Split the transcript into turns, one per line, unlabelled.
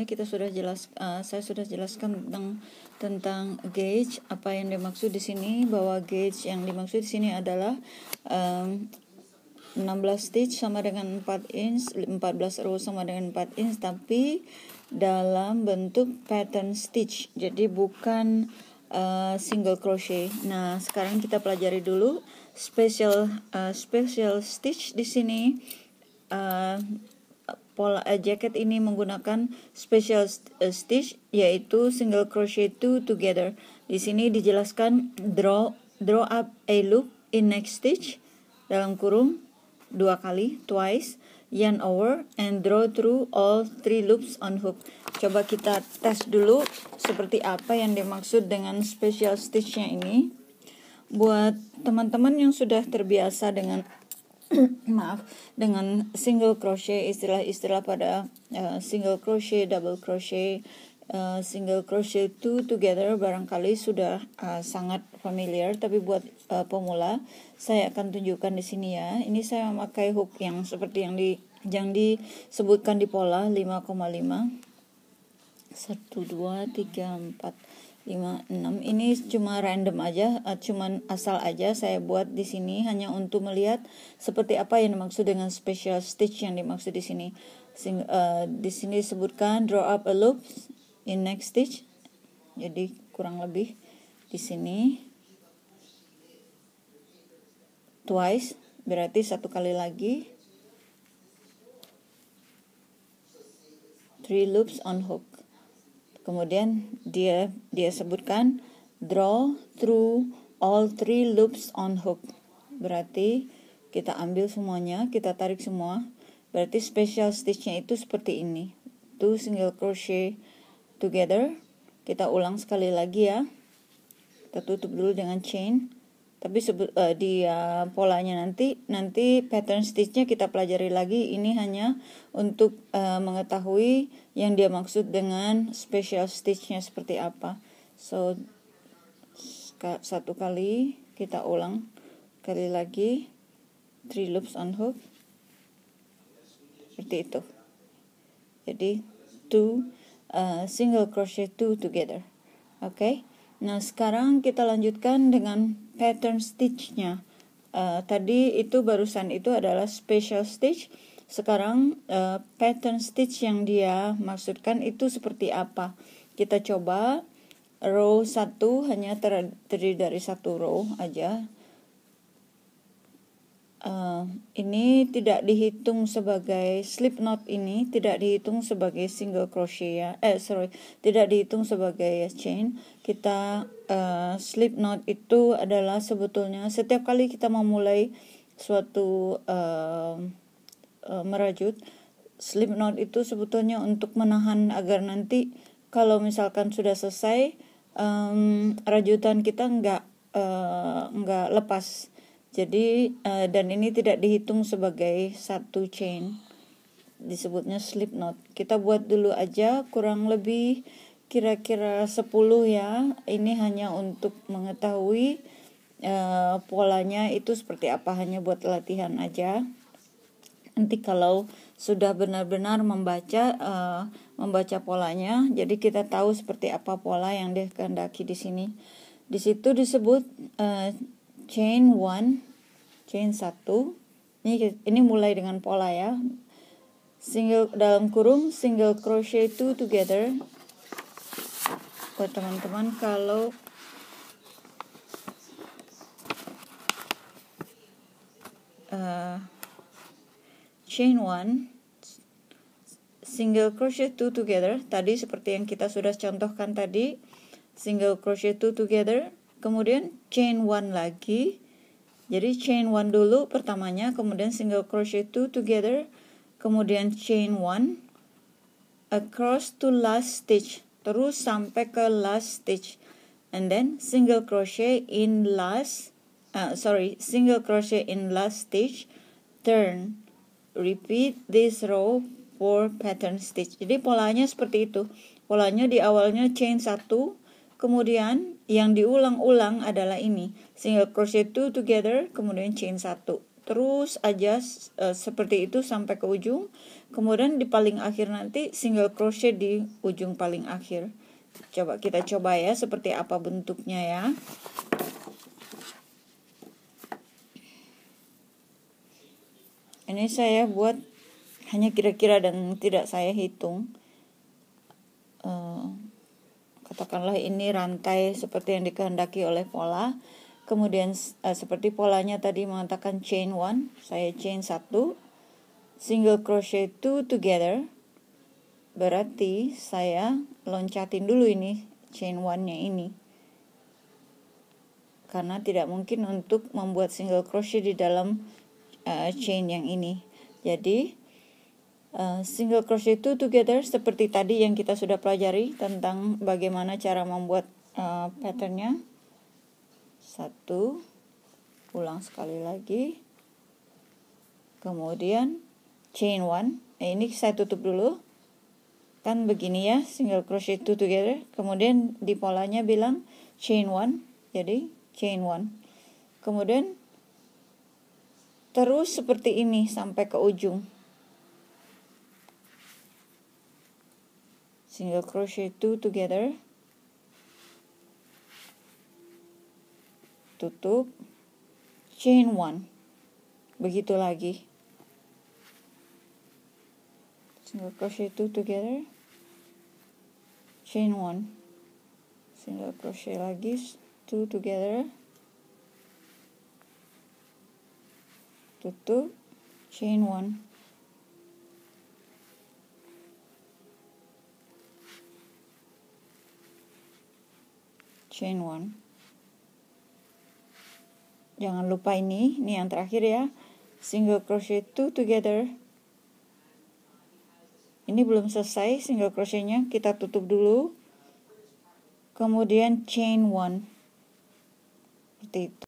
kita sudah jelas uh, saya sudah jelaskan tentang tentang gauge apa yang dimaksud di sini bahwa gauge yang dimaksud di sini adalah um, 16 stitch sama dengan 4 inch 14 row sama dengan 4 inch tapi dalam bentuk pattern stitch jadi bukan uh, single crochet nah sekarang kita pelajari dulu special uh, special stitch di sini uh, Pola uh, eh, jacket ini menggunakan special eh, stitch yaitu single crochet two together. Di sini dijelaskan draw draw up a loop in next stitch dalam kurung dua kali twice yarn over and draw through all three loops on hook. Coba kita tes dulu seperti apa yang dimaksud dengan special stitchnya ini. Buat teman-teman yang sudah terbiasa dengan maaf dengan single crochet istilah-istilah pada uh, single crochet double crochet Uh, single crochet two together barangkali sudah uh, sangat familiar tapi buat uh, pemula saya akan tunjukkan di sini ya ini saya memakai hook yang seperti yang di yang disebutkan di pola 5,5 1 2 3 4 5 6 ini cuma random aja eh, cuma asal aja saya buat di sini hanya untuk melihat seperti apa yang dimaksud dengan special stitch yang dimaksud di sini Sing, uh, di sini disebutkan draw up a loop in next stitch jadi kurang lebih di sini twice berarti satu kali lagi three loops on hook Kemudian dia dia sebutkan draw through all three loops on hook. Berarti kita ambil semuanya, kita tarik semua. Berarti special stitchnya itu seperti ini. Two single crochet together. Kita ulang sekali lagi ya. Kita tutup dulu dengan chain tapi uh, di uh, polanya nanti nanti pattern stitchnya kita pelajari lagi ini hanya untuk uh, mengetahui yang dia maksud dengan special stitchnya seperti apa so satu kali kita ulang kali lagi three loops on hook seperti itu jadi two uh, single crochet two together okay Nah, sekarang kita lanjutkan dengan pattern stitch-nya. Uh, tadi itu barusan itu adalah special stitch. Sekarang uh, pattern stitch yang dia maksudkan itu seperti apa? Kita coba row 1 hanya terdiri dari satu row aja. Eh, ini tidak dihitung sebagai slip knot ini tidak dihitung sebagai single crochet ya eh sorry tidak dihitung sebagai chain kita uh, eh, slip knot itu adalah sebetulnya setiap kali kita memulai suatu uh, uh, merajut slip knot itu sebetulnya untuk menahan agar nanti kalau misalkan sudah selesai um, rajutan kita nggak uh, nggak lepas jadi uh, dan ini tidak dihitung sebagai satu chain. Disebutnya slip knot. Kita buat dulu aja kurang lebih kira-kira 10 ya. Ini hanya untuk mengetahui uh, polanya itu seperti apa hanya buat latihan aja. Nanti kalau sudah benar-benar membaca uh, membaca polanya, jadi kita tahu seperti apa pola yang dikehendaki di sini. Di situ disebut uh, chain 1 chain 1 ini ini mulai dengan pola ya single dalam kurung single crochet two together buat teman-teman kalau uh, chain 1 single crochet two together tadi seperti yang kita sudah contohkan tadi single crochet two together kemudian chain one lagi jadi chain one dulu pertamanya kemudian single crochet two together kemudian chain one across to last stitch terus sampai ke last stitch and then single crochet in last uh, sorry single crochet in last stitch turn repeat this row for pattern stitch jadi polanya seperti itu polanya di awalnya chain 1 Kemudian yang diulang-ulang adalah ini, single crochet two together, kemudian chain satu. Terus aja uh, seperti itu sampai ke ujung. Kemudian di paling akhir nanti single crochet di ujung paling akhir. Coba kita coba ya seperti apa bentuknya ya. Ini saya buat hanya kira-kira dan tidak saya hitung katakanlah ini rantai seperti yang dikehendaki oleh pola kemudian uh, seperti polanya tadi mengatakan chain 1 saya chain 1 single crochet 2 together berarti saya loncatin dulu ini chain 1 nya ini karena tidak mungkin untuk membuat single crochet di dalam uh, chain yang ini jadi Eh, single crochet two together seperti tadi yang kita sudah pelajari tentang bagaimana cara membuat uh, patternnya satu ulang sekali lagi kemudian chain one nah, ini saya tutup dulu kan begini ya single crochet two together kemudian di polanya bilang chain one jadi chain one kemudian terus seperti ini sampai ke ujung single crochet two together tutup chain one begitu lagi single crochet two together chain one single crochet lagi two together tutup chain one chain one jangan lupa ini ini yang terakhir ya single crochet two together ini belum selesai single crochetnya kita tutup dulu kemudian chain one seperti itu